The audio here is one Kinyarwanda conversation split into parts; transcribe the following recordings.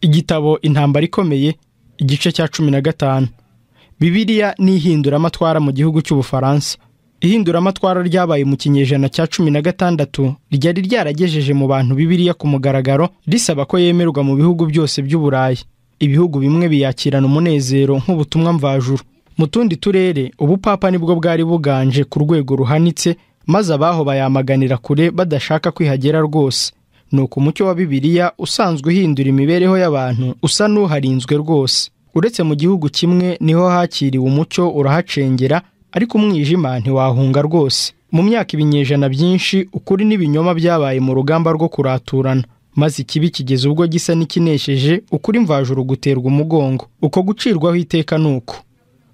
igitabo intambara ikomeye igice cya cumi na gatanu bibiliya ni ihinduramatwara mu gihugu cy'ubufaransa ihinduramatwara ryabaye mu kinyejana cya cumi na gatandatu ryari ryaragejeje mu bantu bibiliya ku mugaragaro risaba ko yemerwa mu bihugu byose by'uburayi ibihugu bimwe biyakirana umunezero nk'ubutumwa mvajuru mu tundi turere ubupapa nibwo bwari buganje ku rwego ruhanitse maze abaho bayamaganira kure badashaka kwihagera rwose uko umucyo wa bibiliya usanzwe uhindura imibereho y'abantu usa n'uharinzwe rwose uretse mu gihugu kimwe niho hakiriwe umucyo urahacengera ariko umwijima ntiwahunga rwose mu myaka ibinyejana byinshi ukuri n'ibinyoma byabaye mu rugamba rwo kuraturana maze ikibi kigeze ubwo gisa n'ikinesheje ukuri mvajuru guterwa umugongo uko gucirwaho iteka ni uko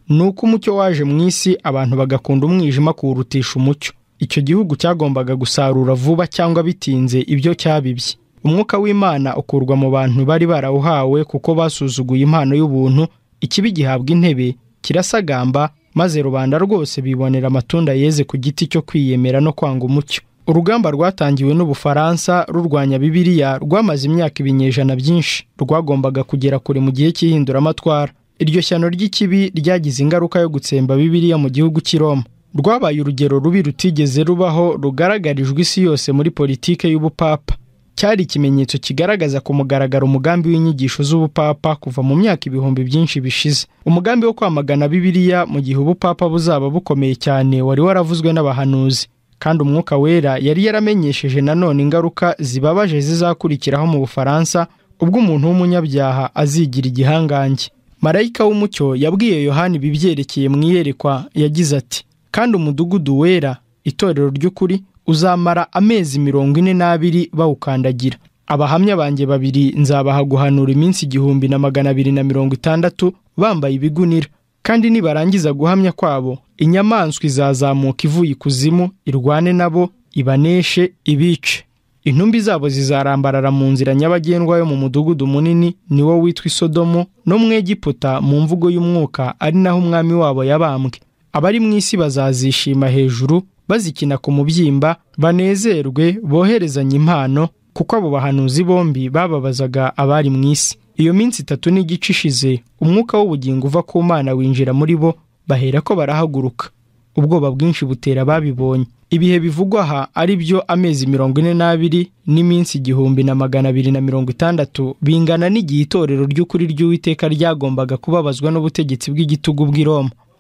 ni uko umucyo waje mu isi abantu bagakunda umwijima kuwurutisha umucyo icyo gihugu cyagombaga gusarura vuba cyangwa bitinze ibyo cyabibye umwuka w'imana ukurwa mu bantu bari barawuhawe kuko basuzuguye impano y'ubuntu ikibi gihabwa intebe kirasagamba maze rubanda rwose bibonera amatunda yeze ku giti cyo kwiyemera no kwanga umucyo urugamba rwatangiwe n'ubufaransa rurwanya Bibiliya rwamaze imyaka ibinyejana byinshi rwagombaga kugera kure mu gihe cy'ihinduramatwara iryo shyano ry'ikibi ryagize ingaruka yo gutsemba Bibiliya mu gihugu cy'i roma rwabaye urugero rubi rutigeze rubaho rugaragarijwe isi yose muri politiki y'ubupapa cyari ikimenyetso kigaragaza ku mugaragaro umugambi w'inyigisho z'ubupapa kuva mu myaka ibihumbi byinshi bishize umugambi wo kwamagana bibiliya mu gihe ubupapa buzaba bukomeye cyane wari waravuzwe n'abahanuzi kandi umwuka wera yari yaramenyesheje nanone ingaruka zibabaje zizakurikiraho mu bufaransa ubwo umuntu w'umunyabyaha azigira igihangange marayika w'umucyo yabwiye yohani ibibyerekeye mu iyerekwa yagize ati kandi umudugudu wera itorero ry'ukuri uzamara amezi mirongo ine n'abiri bawukandagira abahamya banjye babiri nzabaha guhanura iminsi igihumbi na magana abiri na mirongo itandatu bambaye ibigunira kandi nibarangiza guhamya kwabo inyamaswa izazamuka ivuye ikuzimu irwane nabo ibaneshe ibice intumbi zabo zizarambarara mu nzira nyabagendwa yo mu mudugudu munini niwo witwa isodomo no mu egiputa mu mvugo y'umwuka ari naho umwami wabo yabambwe abari mu isi bazazishima hejuru bazikina ku mubyimba banezerwe boherezanya impano kuko abo bahanuzi bombi bababazaga abari mu isi iyo minsi itatu n'igice ishize umwuka w'ubugingo uva ku mana winjira muri bo bahera ko barahaguruka ubwoba bwinshi butera babibonye ibihe bivugwa aha ari byo amezi mirongo ine n'abiri n'iminsi igihumbi na magana abiri na mirongo itandatu bingana n'igihe itorero ry'ukuri ry'uwiteka ryagombaga kubabazwa n'ubutegetsi bw'igitugu bw'i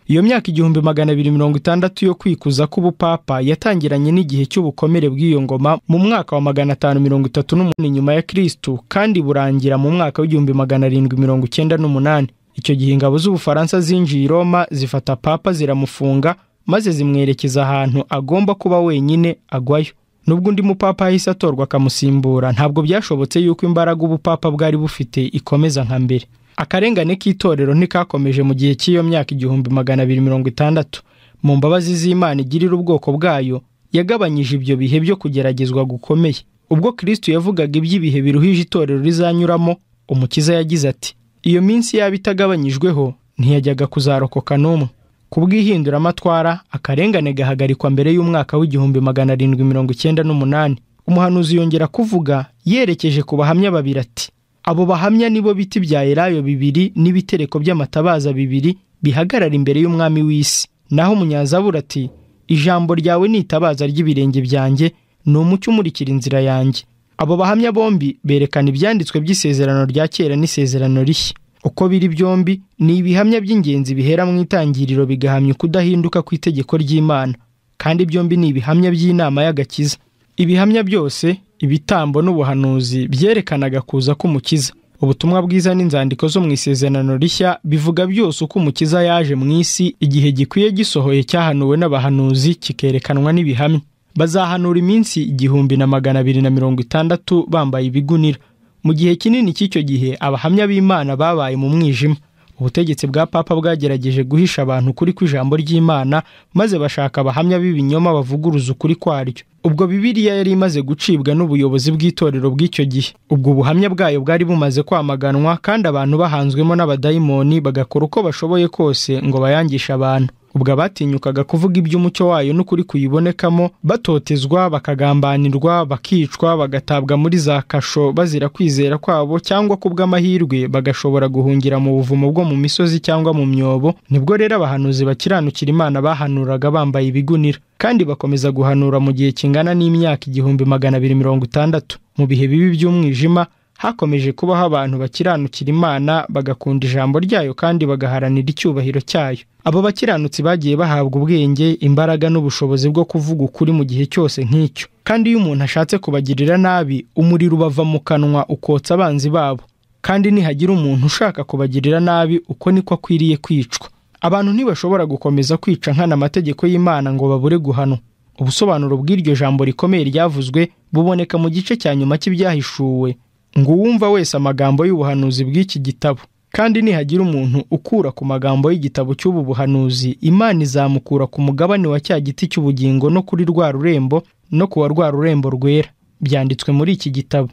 iyo myaka igihumbi magana abiri mirongo itandatu yo kwikuza k'ubupapa yatangiranye n'igihe cy'ubukomere bw'iyo ngoma mu mwaka wa magana atanu mirongo itatu n'umunani nyuma ya kirisitu kandi burangira mu mwaka w'igihumbi magana arindwi mirongo icyenda n'umunani icyo gihe ingabo z'ubufaransa zinjiye i roma zifata papa ziramufunga maze zimwerekeza ahantu agomba kuba wenyine agwayo nubwo undi mupapa yahise atorwa akamusimbura ntabwo byashobotse yuko imbaraga ubupapa bwari bufite ikomeza nka mbere akarengane k'itorero ntikakomeje mu gihe cy'iyo myaka igihumbi magana abiri mirongo itandatu mu mbabazi z'imana igirira ubwoko bwayo yagabanyije ibyo bihe byo kugeragezwa gukomeye ubwo Kristo yavugaga iby'ibihe biruhije itorero rizanyuramo umukiza yagize ati iyo minsi yaba itagabanyijweho ntiyajyaga kuzarokoka n'umwe ku bw'ihinduramatwara akarengane gahagarikwa mbere y'umwaka w'igihumbi magana arindwi mirongo icyenda n'umunani umuhanuzi yongera kuvuga yerekeje ku bahamya babiri ati abo bahamya nibo biti bya elayo bibiri n'ibitereko by'amatabaza bibiri bihagarara imbere y'umwami w'isi naho umunyazabura ati ijambo ryawe ni itabaza ry'ibirenge byanjye ni umucyo umurikira inzira yanjye abo bahamya bombi berekana ibyanditswe by'isezerano rya kera n'isezerano rishya uko biri byombi ni ibihamya by'ingenzi bihera mu itangiriro bigahamya ukudahinduka kw'itegeko ry'imana kandi byombi ni ibihamya by'inama y'agakiza ibihamya byose ibitambo n'ubuhanuzi byerekanaga kuza k'umukiza ubutumwa bwiza n'inzandiko zo mu isezerano rishya bivuga byose uko umukiza yaje mu isi igihe gikwiye gisohoye cyahanuwe n'abahanuzi kikerekanwa n'ibihamya bazahanura iminsi igihumbi na magana abiri na mirongo itandatu bambaye ibigunira mu gihe kinini cy'icyo gihe abahamya b'imana babaye mu mwijima ubutegetsi bwa papa bwagerageje guhisha abantu ukuri kw'ijambo ry'imana maze bashaka abahamya b'ibinyoma bavuguruza ukuri kwaryo ubwo bibiliya yari imaze gucibwa n'ubuyobozi bw'itorero bw'icyo gihe ubwo ubuhamya bwayo bwari bumaze kwamaganwa kandi abantu bahanzwemo n'abadayimoni bagakora uko bashoboye kose ngo bayangishe abantu ubwo abatinyukaga kuvuga iby'umucyo wayo n'ukuri kuyibonekamo batotezwa bakagambanirwa bakicwa bagatabwa muri za kasho bazira kwizera kwabo cyangwa kubw'amahirwe bagashobora guhungira mu buvumo bwo mu misozi cyangwa mu myobo nibwo rero abahanuzi bakiranukira imana bahanuraga bambaye ibigunira kandi bakomeza guhanura mu gihe kingana n'imyaka igihumbi magana abiri mirongo itandatu mu bihe bibi by'umwijima hakomeje kubaho abantu bakiranukira imana bagakunda ijambo ryayo kandi bagaharanira icyubahiro cyayo abo bakiranutsi bagiye bahabwa ubwenge imbaraga n'ubushobozi bwo kuvuga ukuri mu gihe cyose nk'icyo kandi iyo umuntu ashatse kubagirira nabi umuriro ubava mu kanwa ukotsa abanzi babo kandi nihagira umuntu ushaka kubagirira nabi uko niko akwiriye kwicwa abantu ntibashobora gukomeza kwica nkana amategeko y'imana ngo babure guhanwa ubusobanuro bw'iryo jambo rikomeye ryavuzwe buboneka mu gice cya nyuma cy'ibyahishuwe ngo uwumva wese amagambo y'ubuhanuzi bw'iki gitabo kandi nihagira umuntu ukura ku magambo y'igitabo cy'ubu buhanuzi imana izamukura ku mugabane wa cya giti cy'ubugingo no kuri rwa rurembo no kuwa rwa rurembo rwera byanditswe muri iki gitabo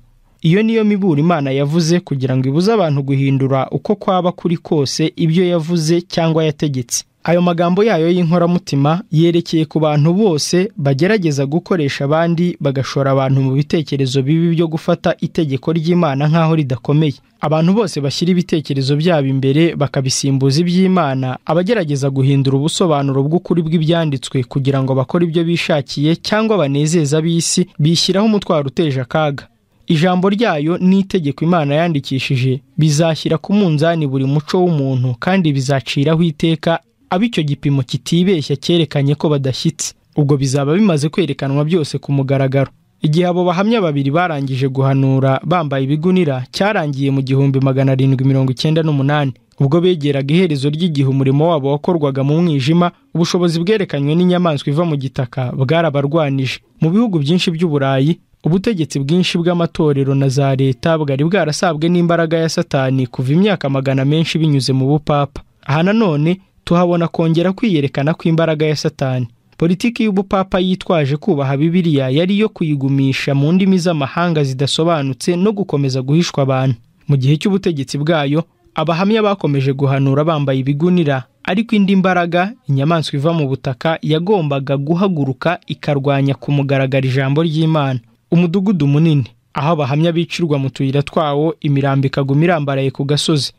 iyo niyo mibura imana yavuze kugira ngo ibuze abantu guhindura uko kwaba kuri kose ibyo yavuze cyangwa yategetse ayo magambo yayo y'inkoramutima yerekeye ku bantu bose bagerageza gukoresha abandi bagashora abantu mu bitekerezo bibi byo gufata itegeko ry'imana nk'aho ridakomeye abantu bose bashyira ibitekerezo byabo imbere bakabisimbuza iby'imana abagerageza guhindura ubusobanuro bw'ukuri bw'ibyanditswe kugira ngo bakore ibyo bishakiye cyangwa banezeza ab'isi bishyiraho umutwaro uteje akaga ijambo ryayo n'itegeko imana yandikishije bizashyira ku munzani buri muco w'umuntu kandi bizaciraho iteka abo gipimo kitibeshya cyerekanye ko badashyitse ubwo bizaba bimaze kwerekanwa byose ku mugaragaro igihe abo bahamya babiri barangije guhanura bambaye ibigunira cyarangiye mu gihumbi magana arindwi mirongo icyenda n'umunani ubwo begeraga iherezo ry'igihe umurimo wabo wakorwaga mu mwijima ubushobozi bwerekanywe n'inyamaswa iva mu gitaka bwarabarwanije mu bihugu byinshi by'uburayi ubutegetsi bwinshi bw'amatorero na za leta bwari bwarasabwe n'imbaraga ya satani kuva imyaka magana menshi binyuze mu bupapa aha nanone tuhabona kongera kwiyerekana kw'imbaraga ya satani politiki y'ubupapa yitwaje kubaha bibiliya yari iyo kuyigumisha mu ndimi z'amahanga zidasobanutse no gukomeza guhishwa abantu mu gihe cy'ubutegetsi bwayo abahamya bakomeje guhanura bambaye ibigunira ariko indi mbaraga inyamaswa iva mu butaka yagombaga guhaguruka ikarwanya ku mugaragara ijambo ry'imana umudugudu munini aho abahamya bicirwa mu tuyira twawo imirambo ikaguma irambaraye ku gasozi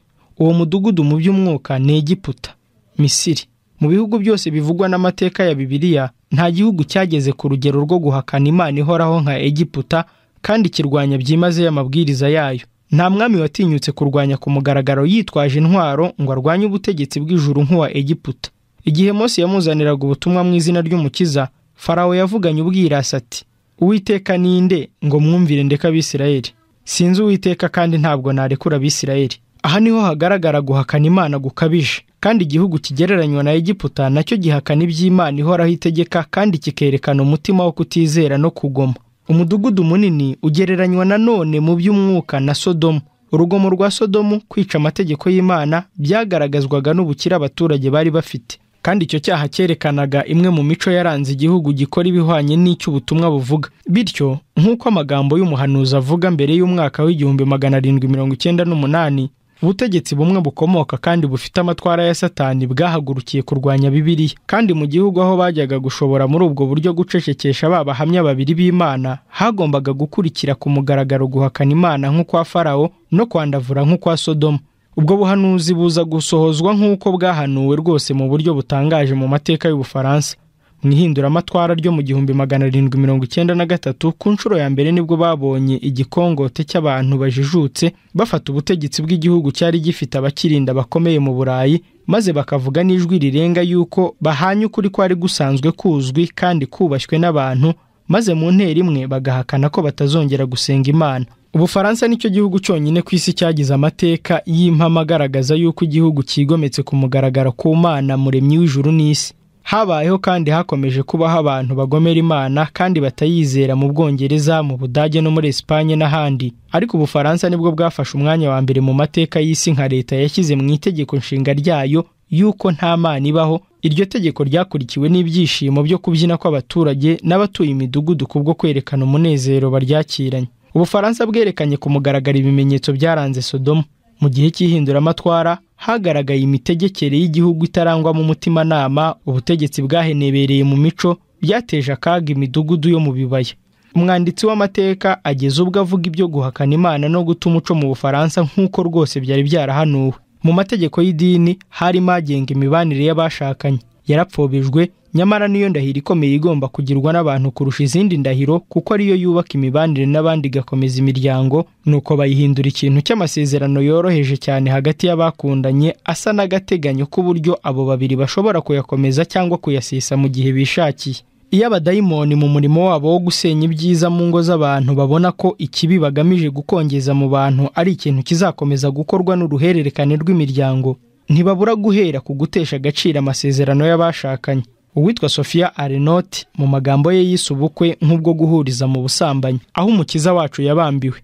uwo mudugudu mu by'umwuka ni egiputa misiri mu bihugu byose bivugwa n'amateka ya bibiliya nta gihugu cyageze ku rugero rwo guhakana imana ihoraho nka egiputa kandi kirwanya byimazeyo amabwiriza yayo nta mwami watinyutse kurwanya ku mugaragaro yitwaje intwaro ngo arwanye ubutegetsi bw'ijuru nk'uwa egiputa igihe Mose yamuzaniraga ubutumwa mu izina ry'umukiza farawo yavuganye ubwirasi ati uwiteka ninde ngo mwumvire ndeka abisirayeli sinzi uwiteka kandi ntabwo narekura abisirayeli aha niho hagaragara guhakana imana gukabije kandi igihugu kigereranywa na egiputa nacyo gihakana iby'imana ihoraho itegeka kandi kikerekana umutima wo kutizera no kugoma umudugudu munini ugereranywa none mu by'umwuka na sodomu urugomo rwa sodomu kwica amategeko y'imana byagaragazwaga n'ubukire abaturage bari bafite kandi icyo cyaha cyerekanaga imwe mu mico yaranze igihugu gikora ibihwanye n'icyo ubutumwa buvuga bityo nk'uko amagambo y'umuhanuzi avuga mbere y'umwaka w'igihumbi magana arindwi mirongo icyenda n'umunani ubutegetsi bumwe bukomoka kandi bufite amatwara ya satani bwahagurukiye kurwanya bibiliya kandi mu gihugu aho bajyaga gushobora muri ubwo buryo gucecekesha ba bahamya babiri b'imana hagombaga gukurikira ku mugaragaro guhakana imana nk'ukwa farawo no kwandavura nk'ukwa sodomu ubwo buhanuzi buza gusohozwa nk'uko bwahanuwe rwose mu buryo butangaje mu mateka y'ubufaransa mu ihinduramatwara ryo mu gihumbi magana arindwi mirongo icyenda na gatatu ku nshuro ya mbere nibwo babonye igikongote cy'abantu bajijutse bafata ubutegetsi bw'igihugu cyari gifite abakirinda bakomeye mu burayi maze bakavuga n'ijwi rirenga yuko bahanye ukuri kwari gusanzwe kuzwi kandi kubashywe n'abantu maze mu ntera imwe bagahakana ko batazongera gusenga imana ubufaransa nicyo gihugu cyonyine ku isi cyagize amateka yimpamagaragaza yuko igihugu cyigometse ku mugaragaro ku mana muremyi w'ijuru n'isi habayeho kandi hakomeje kubaho abantu bagomera imana kandi batayizera mu bwongereza mu budage no muri esipanye n'ahandi ariko ubufaransa nibwo bwafashe umwanya wa mbere mu mateka y'isi nka leta yashyize mu itegeko nshinga ryayo y'uko nta mana ibaho iryo tegeko ryakurikiwe n'ibyishimo byo kubyina kw'abaturage n'abatuye imidugudu bwo kwerekana umunezero baryakiranye ubufaransa bwerekanye ku mugaragaro ibimenyetso byaranze sodomu mu gihe cy'ihinduramatwara hagaragaye imitegekere y'igihugu itarangwamo umutimanama ubutegetsi bwahenebereye mu mico byateje akaga imidugudu yo mu bibaya umwanditsi w'amateka ageze ubwo avuga ibyo guhakana imana no guta umuco mu bufaransa nk'uko rwose byari byarahanuwe mu mategeko y'idini harimo agenga imibanire y'abashakanye yarapfobejwe nyamara niyo ndahiro ikomeye igomba kugirwa n'abantu kurusha izindi ndahiro kuko ariyo yubaka imibanire n'abandi igakomeza imiryango nuko bayihindura ikintu cy'amasezerano yoroheje cyane hagati y'abakundanye asa n'agateganyo k'uburyo abo babiri bashobora kuyakomeza cyangwa kuyasesa mu gihe bishakiye iyo abadayimoni mu murimo wabo wo gusenya ibyiza mu ngo z'abantu babona ko ikibi bagamije gukongeza mu bantu ari ikintu kizakomeza gukorwa n'uruhererekane rw'imiryango ntibabura guhera ku gutesha agaciro amasezerano y'abashakanye uwitwa sophia arenoti mu magambo ye yise ubukwe nk'ubwo guhuriza mu busambanyi aho umukiza wacu yabambiwe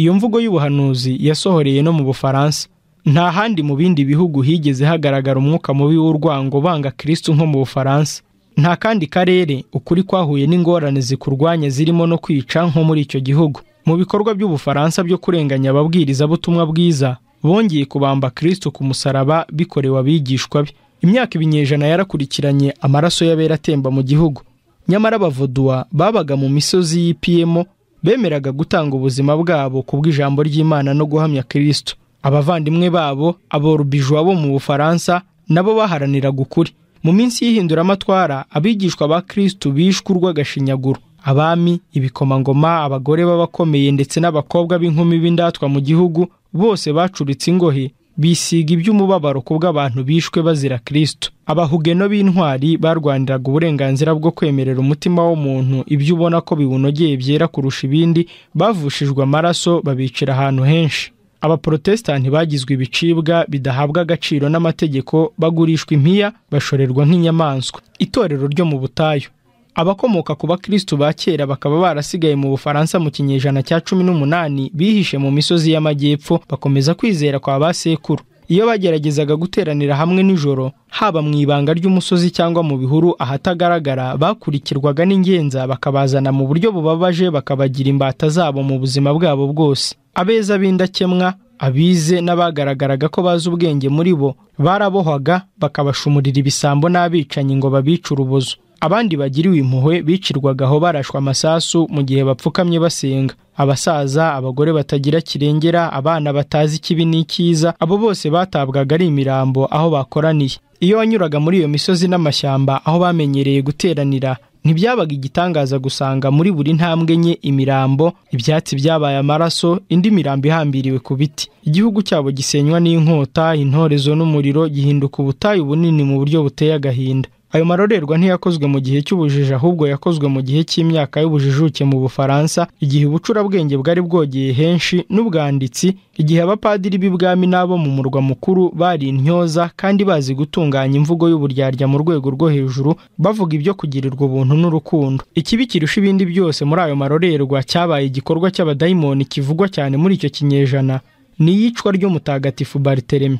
iyo mvugo y'ubuhanuzi yasohoreye no mu bufaransa nta handi mu bindi bihugu higeze hagaragara umwuka mubi w'urwango banga kirisitu nko mu bufaransa nta kandi karere ukuri kwahuye n'ingorane zikurwanya zirimo no kwica nko muri icyo gihugu mu bikorwa by'ubufaransa byo kurenganya ababwiriza butumwa bwiza bongeye kubamba Kristo ku musaraba bikorewe abigishwa be imyaka ibinyejana yarakurikiranye amaraso y'abera atemba mu gihugu nyamara abavuduwa babaga mu misozi y'ipiyemo bemeraga gutanga ubuzima bwabo ku bw'ijambo ry'imana no guhamya Kristo abavandimwe babo aborubijuwa bo mu bufaransa nabo baharaniraga ukuri mu minsi y'ihinduramatwara abigishwa ba Kristo bishwe urw'agashinyaguro abami ibikomangoma abagore b'abakomeye ndetse n'abakobwa b'inkumi b'indatwa mu gihugu bose bacuritse ingohe bisiga iby'umubabaro ku bw'abantu bishwe bazira kirisito abahugeno b'intwari barwaniraga uburenganzira bwo kwemerera umutima w'umuntu ibyo ubona ko biwunogeye byera kurusha ibindi bavushijwe amaraso babicira ahantu henshi abaporotesitanti bagizwe ibicibwa bidahabwa agaciro n'amategeko bagurishwa impiya bashorerwa nk'inyamaswa itorero ryo mu butayu abakomoka ku bakristu ba kera bakaba barasigaye mu bufaransa mu kinyejana cya cumi n'umunani bihishe mu misozi y'amajyepfo bakomeza kwizera kwa ba sekuru iyo bageragezaga guteranira hamwe nijoro haba mu ibanga ry'umusozi cyangwa mu bihuru ahatagaragara bakurikirwaga n'ingenza bakabazana mu buryo bubabaje bakabagira imbata zabo mu buzima bwabo bwose abeza b'indakemwa abize n'abagaragaraga ko bazi ubwenge muri bo barabohwaga bakabashumurira ibisambo n'abicanyi ngo babice urubozo abandi bagiriwe impuhwe bicirwaga aho barashwa amasasu mu gihe bapfukamye basenga abasaza abagore batagira kirengera abana batazi ikibi n'ikiza abo bose batabwaga ari imirambo aho bakoraniye iyo wanyuraga muri iyo misozi n'amashyamba aho bamenyereye guteranira ntibyabaga igitangaza gusanga muri buri ntambwe nye imirambo ibyatsi byabaye amaraso indi mirambo ihambiriwe ku biti igihugu cyabo gisenywa n'inkota intorezo n'umuriro gihinduka ubutayu bunini mu buryo buteye agahinda ayo marorerwa ntiyakozwe mu gihe cy'ubujiji ahubwo yakozwe mu gihe cy'imyaka y'ubujijuke mu bufaransa igihe ubucurabwenge bwari bwogeye henshi n'ubwanditsi igihe abapadiri b'ibwami n'abo mu murwa mukuru bari intyoza kandi bazi gutunganya imvugo y'uburyarya mu rwego rwo hejuru bavuga ibyo kugirirwa ubuntu n'urukundo ikibi kirusha ibindi byose muri ayo marorerwa cyabaye igikorwa cy'abadayimoni kivugwa cyane muri icyo kinyejana ni iyicwa ry'umutagatifu bariteremi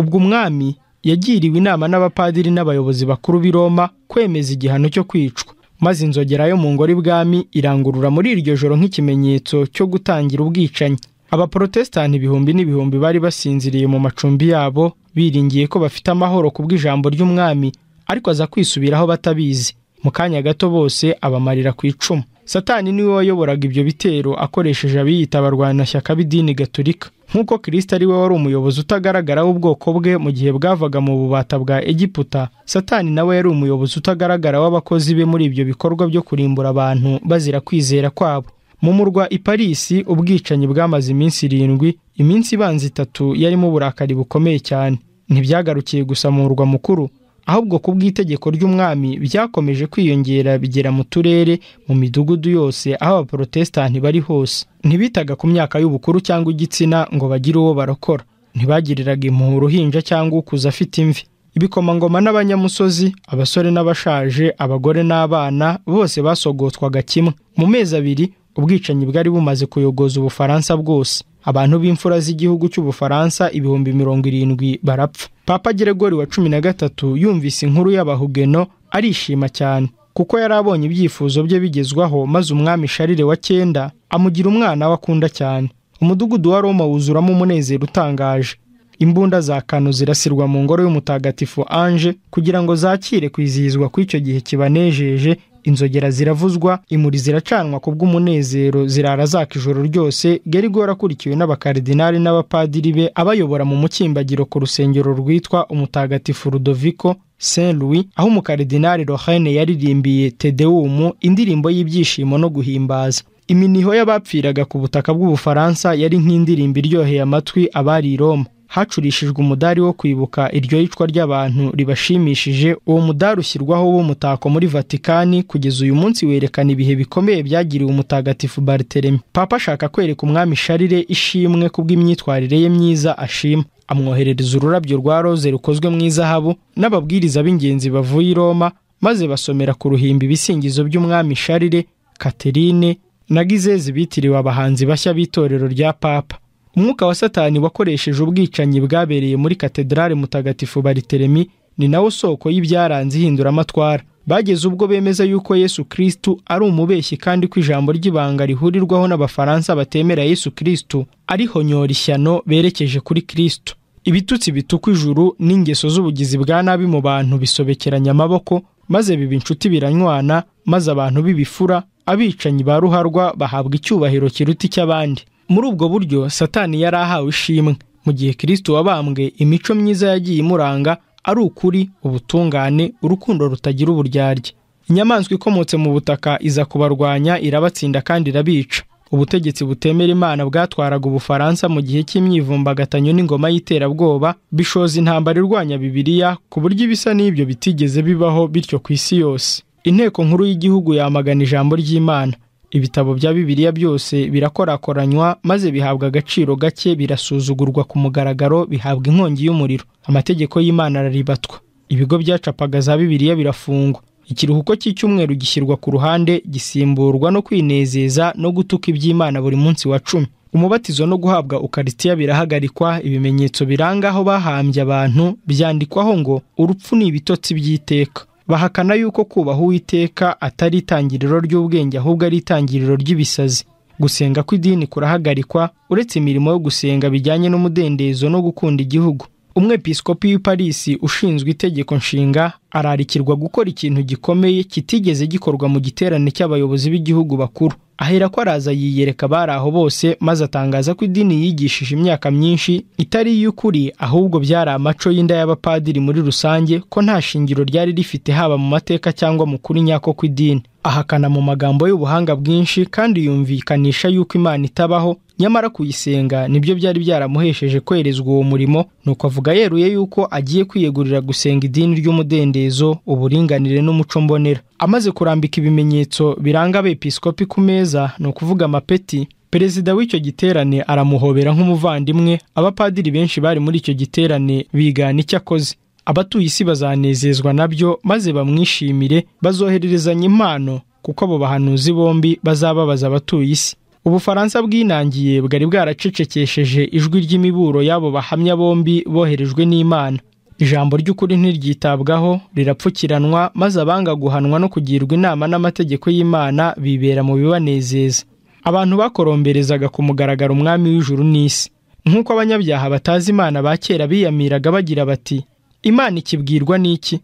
ubwo umwami yagiriwe inama n'abapadiri n'abayobozi bakuru b'i Roma kwemeza igihano cyo kwicwa maze inzogera yo mu ngoro ibwami irangurura muri iryo joro nk'ikimenyetso cyo gutangira ubwicanyi abaporotesitanti ibihumbi n'ibihumbi bari basinziriye mu macumbi yabo biringiye ko bafite amahoro ku bw'ijambo ry'umwami ariko aza kwisubiraho batabizi mu kanya gato bose abamarira ku icumu satani niwe wayoboraga ibyo bitero akoresheje abiyita abarwanashyaka b'idini Gatolika nk'uko kirisita ari we wari umuyobozi utagaragara w'ubwoko bwe mu gihe bwavaga mu bubata bwa egiputa satani nawe yari umuyobozi utagaragara w'abakozi be muri ibyo bikorwa byo kurimbura abantu bazira kwizera kwabo mu murwa i parisi ubwicanyi bwamaze iminsi irindwi iminsi ibanza itatu yarimo uburakari bukomeye cyane ntibyagarukiye gusa mu murwa mukuru ahubwo ku bw'itegeko ry'umwami byakomeje kwiyongera bigera mu turere mu midugudu yose aho abaporotesitanti bari hose ntibitaga ku myaka y'ubukuru cyangwa igitsina ngo bagire uwo barokora ntibagiriraga impuhwe uruhinja cyangwa ukuza afite imvi ibikomangoma n'abanyamusozi abasore n'abashaje abagore n'abana bose basogotswaga kimwe mu mezi abiri ubwicanyi bwari bumaze kuyogoza ubufaransa bwose abantu b'imfura z'igihugu cy'ubufaransa ibihumbi mirongo irindwi barapfa papa geregori wa cumi na gatatu yumvise inkuru y'abahugeno arishima cyane kuko yari abonye ibyifuzo bye bigezwaho maze umwami sharire wa cyenda amugira umwana we akunda cyane umudugudu wa roma wuzuramo umunezero utangaje imbunda za kano zirasirwa mu ngoro y'umutagatifu ange kugira ngo zakire kwizihizwa kw'icyo gihe kibanejeje inzogera ziravuzwa imuri ziracanwa ku bw'umunezero zirara zaka ijoro ryose gerigo akurikiwe n'abakaridinari n'abapadiri be abayobora mu mukimbagiro ku rusengero rwitwa umutagatifu rudoviko saint louis aho umukaridinari rohane yaririmbiye tedewumu indirimbo y'ibyishimo no guhimbaza iminiho y'abapfiraga ku butaka bw'ubufaransa yari nk'indirimbo iryoheye amatwi abari i roma hacurishijwe umudari wo kwibuka iryo yicwa ry'abantu ribashimishije uwo mudari ushyirwaho w'umutako muri vatikani kugeza uyu munsi werekana ibihe bikomeye byagiriwe umutagatifu bariteremi papa ashaka kwereka umwami sharire ishimwe kubw'imyitwarire ye myiza ashima amwoherereza ururabyo rwa roze rukozwe mu izahabu n'ababwiriza b'ingenzi bavuye i roma maze basomera ku ruhimbi ibisingizo by'umwami sharire katerine na gizeze bitiriwe abahanzi bashya b'itorero rya papa umwuka wa satani wakoresheje ubwicanyi bwabereye muri katedrale mutagatifu bariteremi ni nawo soko y'ibyaranze ihinduramatwara bageze ubwo bemeza yuko yesu Kristu ari umubeshyi kandi ko ijambo ry'ibanga rihurirwaho n'abafaransa batemera yesu Kristu arihonyora ishyano berekeje kuri Kristu ibitutsi bituka ijuru n'ingeso z'ubugizi bwa nabi mu bantu bisobekeranya amaboko maze biba inshuti biranywana maze abantu b'ibifura abicanyi ba ruharwa bahabwa icyubahiro kiruta icy'abandi muri ubwo buryo satani yari ahawe ishimwe mu gihe kirisiti wabambwe imico myiza yagiye imuranga ari ukuri ubutungane urukundo rutagira uburyarya inyamaswa ikomotse mu butaka iza kubarwanya irabatsinda kandi irabica ubutegetsi butemera imana bwatwaraga ubufaransa mu gihe cy'imyivumbagatanyo n'ingoma y'iterabwoba bishoza intambara irwanya bibiliya ku buryo ibisa n'ibyo bitigeze bibaho bityo ku isi yose inteko nkuru y'igihugu yamagana ijambo ry'imana ibitabo bya bibiliya byose birakorakoranywa maze bihabwa agaciro gake birasuzugurwa ku mugaragaro bihabwa inkongi y'umuriro amategeko y'imana araribatwa ibigo byacapaga za bibiliya birafungwa ikiruhuko cy'icyumweru gishyirwa ku ruhande gisimburwa no kwinezeza no gutuka iby'imana buri munsi wa cumi umubatizo no guhabwa ukarisitiya birahagarikwa ibimenyetso biranga aho bahambye abantu byandikwaho ngo urupfu ni ibitotsi by'iteka bahakana yuko kubaha uwiteka atari itangiriro ry'ubwenge ahubwo ari itangiriro ry'ibisazi gusenga kw'idini kurahagarikwa uretse imirimo yo gusenga bijyanye n'umudendezo no gukunda igihugu Umwepiskopi w'i Paris ushinzwe itegeko nshinga ararikirwa gukora ikintu gikomeye kitigeze gikorwa mu giterane cy'abayobozi b'igihugu bakuru ahera ko araza yiyereka abari aho bose maze atangaza ko idini yigishije imyaka myinshi itari iy'ukuri ahubwo byari amaco y'inda y'abapadiri muri rusange ko nta shingiro ryari rifite haba mu mateka cyangwa mu kuri nyako kw'idini ahakana mu magambo y'ubuhanga bwinshi kandi yumvikanisha yuko imana itabaho nyamara kuyisenga nibyo byari byaramuhesheje kwerezwa uwo murimo nuko avuga yeruye yuko agiye kwiyegurira gusenga idini ry'umudendezo uburinganire n'umuco mbonera amaze kurambika ibimenyetso biranga abepiskopi ku meza meza ni ukuvuga amapeti perezida w'icyo giterane aramuhobera nk'umuvandimwe abapadiri benshi bari muri icyo giterane bigana icyo akoze abatuye isi bazanezezwa nabyo maze bamwishimire bazohererezanya impano kuko abo bahanuzi bombi bazababaza abatuye isi ubufaransa bwinangiye bwari bwaracecekesheje ijwi ry'imiburo y'abo bahamya bombi boherejwe n'imana ijambo ry'ukuri ntiryitabwaho rirapfukiranwa maze abanga guhanwa no kugirwa inama n'amategeko y'imana bibera mu bibanezeza abantu bakoromberezaga ku mugaragaro umwami w'ijuru n'isi nk'uko abanyabyaha batazi imana ba kera biyamiriraga bagira bati imana ikibwirwa n'iki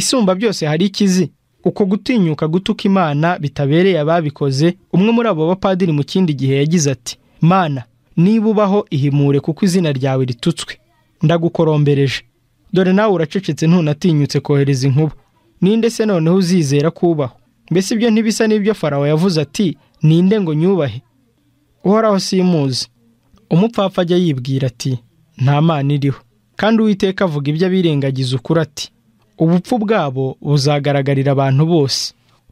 isumba byose hari ikizi uko gutinyuka gutuka imana bitabereye ababikoze umwe muri abo bapadiri mu kindi gihe yagize ati mana niba ubaho ihimure kuko izina ryawe ritutswe ndagukorombereje dore nawe uracecetse ntunatinyutse kohereza inkuba ninde se noneho uzizera kubaho mbese ibyo ntibisa n'ibyo farawo yavuze ati ninde ngo nyubahe uhoraho simuzi umupfapfa ajya yibwira ati nta mana iriho kandi uwiteka avuga ibyo abirengagiza ukuri ati ubupfu bwabo buzagaragarira abantu bose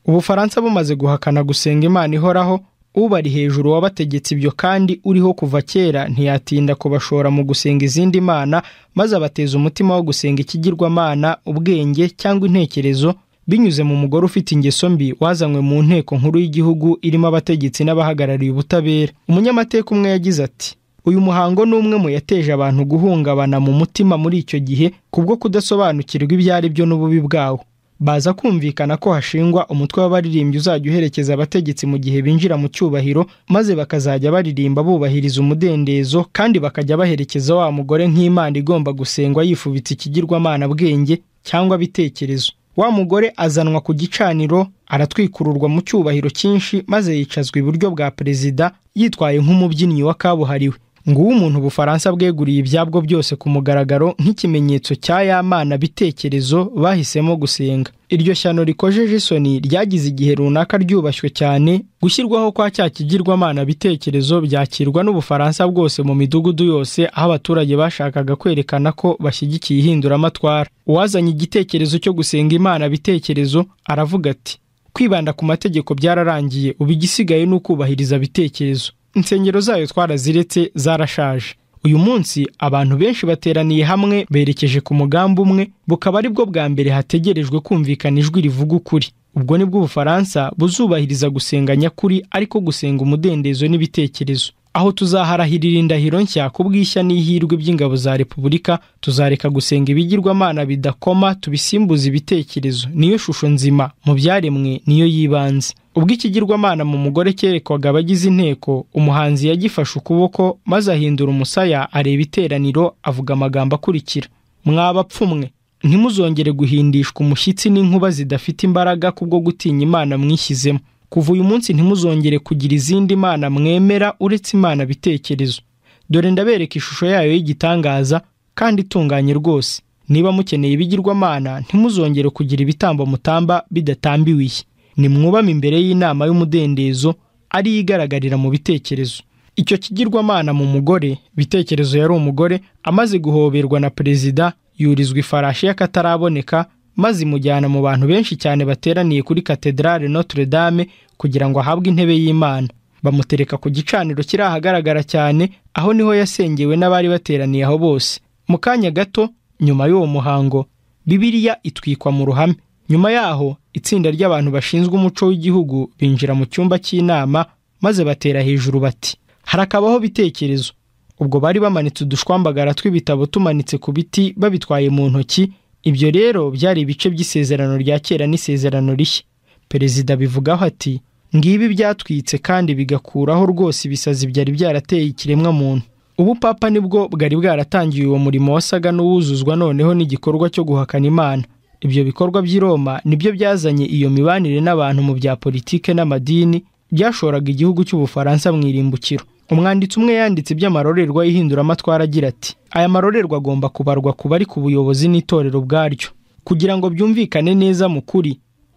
ubufaransa bumaze guhakana gusenga imana ihoraho ubari hejuru wabategetse ibyo kandi uriho kuva kera ntiyatinda kubashora mu gusenga izindi mana maze abateza umutima wo gusenga ikigirwamana ubwenge cyangwa intekerezo binyuze mu mugore ufite ingeso mbi wazanywe mu nteko nkuru y'igihugu irimo abategetsi n'abahagarariye ubutabera umunyamateka umwe yagize ati uyu muhango ni umwe mu yateje abantu guhungabana mu mutima muri icyo gihe kubwo kudasobanukirwa ibyo ari byo n'ububi bwawo baza kumvikana ko hashingwa umutwe w'abaririmbyi uzajya uherekeza abategetsi mu gihe binjira mu cyubahiro maze bakazajya baririmba bubahiriza umudendezo kandi bakajya baherekeza wa mugore nk'imana igomba gusengwa yifubitse ikigirwamana bwenge cyangwa bitekerezo wa mugore azanwa ku gicaniro aratwikururwa mu cyubahiro cyinshi maze yicazwa iburyo bwa perezida yitwaye nk'umubyinnyi wa kabuhariwe nguwo umuntu ubufaransa bweguriye ibyabwo byose ku mugaragaro nk'ikimenyetso cya ya mana bitekerezo bahisemo gusenga iryo shyano rikojeje isoni ryagize igihe runaka ryubashywe cyane gushyirwaho kwa cya kigirwamana bitekerezo byakirwa n'ubufaransa bwose mu midugudu yose aho abaturage bashakaga kwerekana ko bashyigikiye ihinduramatwara uwazanye igitekerezo cyo gusenga imana bitekerezo aravuga ati kwibanda ku mategeko byararangiye ubu igisigaye ni ukubahiriza bitekerezo insengero zayo twaraziretse zarashaje uyu munsi abantu benshi bateraniye hamwe berekeje ku mugambi umwe bukaba ari bwo bwa mbere hategerejwe kumvikana ijwi rivuga ukuri ubwo nibwo ubufaransa buzubahiriza gusenga nyakuri ariko gusenga umudendezo n'ibitekerezo aho tuzaharahirira indahiro nshya ku bwishya n'ihirwe by'ingabo za repubulika tuzareka gusenga ibigirwamana bidakoma tubisimbuza ibitekerezo niyo shusho nzima mu byaremwe niyo y'ibanze ubwo ikigirwamana mu mugore cyerekwaga abagize inteko umuhanzi yagifashe ukuboko maze ahindura umusaya areba iteraniro avuga amagambo akurikira mwabapfumwe ntimuzongere guhindishwa umushyitsi n'inkuba zidafite imbaraga kubwo gutinya imana mwishyizemo kuva uyu munsi ntimuzongere kugira izindi mana mwemera uretse imana bitekerezo dore ndabereka ishusho yayo y'igitangaza kandi itunganye rwose niba mukeneye ibigirwamana ntimuzongere kugira ibitambo mutamba bidatambiwe nimwubame imbere y'inama y'umudendezo ariyo igaragarira mu bitekerezo icyo kigirwamana mu mugore bitekerezo yari umugore amaze guhoberwa na perezida yurizwa ifarashi y'akataraboneka maze imujyana mu bantu benshi cyane bateraniye kuri katedrale Notre Dame kugira ngo ahabwe intebe y'Imana bamutereka ku gicaniro kiri ahagaragara cyane aho niho yasengewe n'abari bateraniye aho bose mu kanya gato nyuma y'uwo muhango Bibiliya itwikwa mu ruhame nyuma yaho itsinda ry'abantu bashinzwe umuco w'igihugu binjira mu cyumba cy'inama maze batera hejuru bati harakabaho bitekerezo ubwo bari bamanitse udushwambagara tw'ibitabo tumanitse ku biti babitwaye mu ntoki ibyo rero byari ibice by'isezerano rya kera n'isezerano rishya perezida bivugaho ati ngibi byatwitse kandi bigakuraho rwose ibisazi byari byarateye ikiremwa muntu ubu papa nibwo bwari bwaratangiye uwo murimo wasaga n'uwuzuzwa noneho n'igikorwa cyo guhakana imana ibyo bikorwa by'i Roma nibyo byazanye iyo mibanire n'abantu mu bya politike n'amadini byashoraga igihugu cy'ubufaransa mu irimbukiro umwanditsi umwe yanditse iby'amarorerwa y'ihinduramatwara agira ati aya marorerwa agomba kubarwa ku bari ku buyobozi n'itorero ubwaryo kugira ngo byumvikane neza mu kuri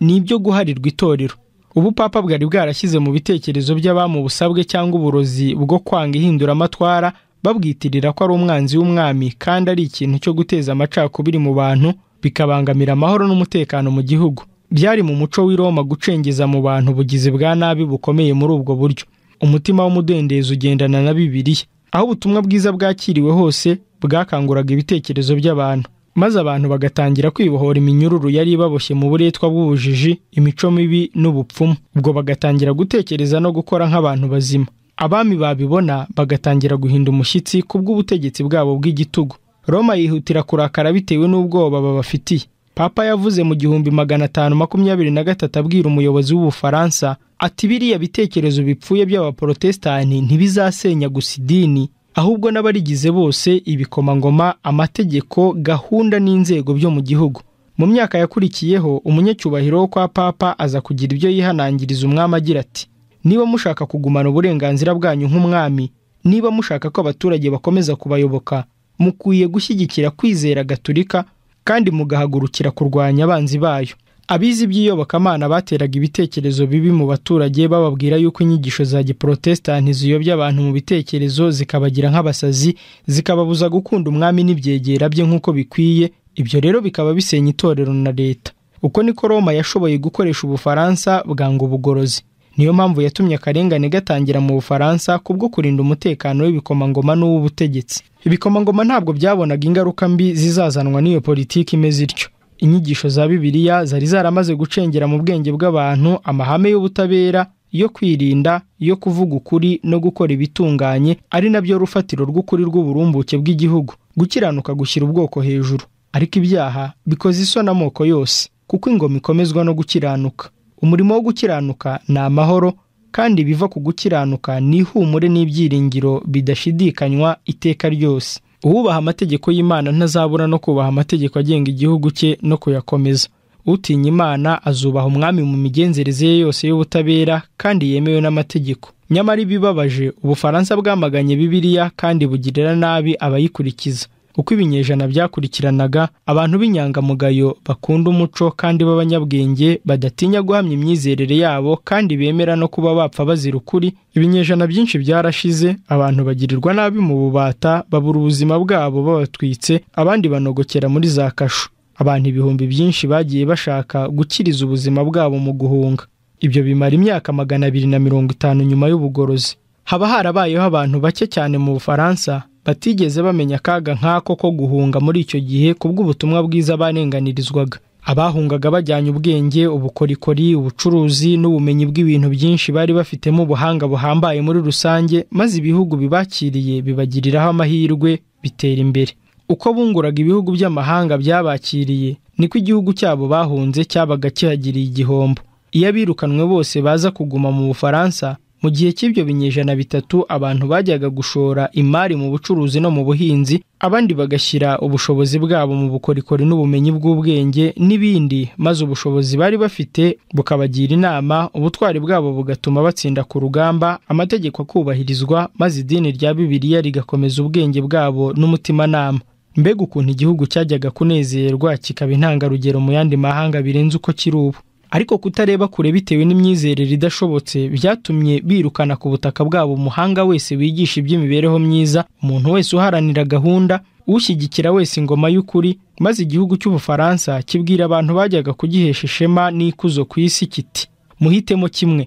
ni ibyo guharirwa itorero ubu papa bwari bwarashyize mu bitekerezo by'abamubusabwe cyangwa uburozi bwo kwanga ihinduramatwara babwitirira ko ari umwanzi w'umwami kandi ari ikintu cyo guteza amacakubiri mu bantu bikabangamira amahoro n'umutekano mu gihugu byari mu muco w'i Roma gucengeza mu bantu bugizi bwa nabi bukomeye muri ubwo buryo umutima w'umudendezo ugendana na bibiliya aho ubutumwa bwiza bwakiriwe hose bwakanguraga ibitekerezo by'abantu maze abantu bagatangira kwibohora iminyururu yari ibaboshye mu buretwa bw'ubujiji imico mibi n'ubupfumu ubwo bagatangira gutekereza no gukora nk'abantu bazima abami babibona bagatangira guhinda umushyitsi ku bw'ubutegetsi bwabo bw'igitugu roma yihutira kurakara bitewe n'ubwoba babafitiye papa yavuze mu gihumbi magana atanu makumyabiri na gatatu abwira umuyobozi w'ubufaransa ati biriya bitekerezo bipfuye by'abaporotesitanti ntibizasenya gusa idini ahubwo n'abarigize bose ibikomangoma amategeko gahunda n'inzego byo mu gihugu mu myaka yakurikiyeho umunyacyubahiro wo kwa papa aza kugira ibyo yihanangiriza umwami agira ati niba mushaka kugumana uburenganzira bwanyu nk'umwami niba mushaka ko abaturage bakomeza kubayoboka mukwiye gushyigikira kwizera gaturika kandi mugahagurukira kurwanya abanzi bayo abize iby'iyobokamana bateraga ibitekerezo bibi mu baturage bababwira yuko inyigisho za giporotesitanti ziyobya abantu mu bitekerezo zikabagira nk'abasazi zikababuza gukunda umwami n'ibyegera bye nk'uko bikwiye ibyo rero bikaba bisenya itorero na leta uko niko roma yashoboye gukoresha ubufaransa bwanga ubugorozi niyo mpamvu yatumye akarengane gatangira mu bufaransa kubwo kurinda umutekano w'ibikomangoma n'uw'ubutegetsi ibikomangoma ntabwo byabonaga ingaruka mbi zizazanwa n'iyo politiki imeze ityo inyigisho za bibiliya zari zaramaze gucengera mu bwenge bw'abantu amahame y'ubutabera yo kwirinda yo kuvuga ukuri no gukora ibitunganye ari nabyo rufatiro rw'ukuri rw'uburumbuke bw'igihugu gukiranuka gushyira ubwoko hejuru ariko ibyaha bikoze isoni amoko yose kuko ingoma ikomezwa no gukiranuka umurimo wo gukiranuka ni amahoro kandi biva ku gukiranuka n'ihumure n'ibyiringiro bidashidikanywa iteka ryose uwubaha amategeko y'imana ntazabura no kubaha amategeko agenga igihugu cye no kuyakomeza utinya imana azubaha umwami mu migenzereze ye yose y'ubutabera kandi yemewe n'amategeko nyamara ibibabaje ubufaransa bwamaganye bibiliya kandi bugirira nabi abayikurikiza uko ibinyejana byakurikiranaga abantu b'inyangamugayo bakunda umuco kandi b'abanyabwenge badatinya guhamya imyizerere yabo kandi bemera no kuba bapfa bazira ukuri ibinyejana byinshi byarashize abantu bagirirwa nabi mu bubata babura ubuzima bwabo babatwitse abandi banogokera muri za kasho abantu ibihumbi byinshi bagiye bashaka gukiriza ubuzima bwabo mu guhunga ibyo bimara imyaka magana abiri na mirongo itanu nyuma y'ubugorozi haba harabayeho abantu bake cyane mu bufaransa batigeze bamenya akaga nk'ako ko guhunga muri icyo gihe kubw'ubutumwa bwiza banenganirizwaga. abahungaga bajyanye ubwenge ubukorikori ubucuruzi n'ubumenyi bw'ibintu byinshi bari bafitemo ubuhanga buhambaye muri rusange maze ibihugu bibakiriye bibagiriraho amahirwe bitera imbere uko bunguraga ibihugu by'amahanga byabakiriye niko igihugu cyabo bahunze cyabaga kihagiriye igihombo iyo abirukanwe bose baza kuguma mu bufaransa mu gihe cy'ibyo binyejana bitatu abantu bajyaga gushora imari mu bucuruzi no mu buhinzi abandi bagashyira ubushobozi bwabo mu bukorikori n'ubumenyi bw'ubwenge n'ibindi maze ubushobozi bari bafite bukabagira inama ubutwari bwabo bugatuma batsinda ku rugamba amategeko akubahirizwa maze idini rya bibiliya rigakomeza ubwenge bwabo n'umutimanama mbega ukuntu igihugu cyajyaga kunezerwa kikaba intangarugero mu yandi mahanga birenze uko kiri ubu ariko kutareba kure bitewe n'imyizerere idashobotse byatumye birukana ku butaka bwabo umuhanga wese wigisha iby'imibereho myiza umuntu wese uharanira gahunda ushyigikira wese ingoma y'ukuri maze igihugu cy'ubufaransa kibwira abantu bajyaga kugihesha ishema n'ikuzo ku isi kiti muhitemo kimwe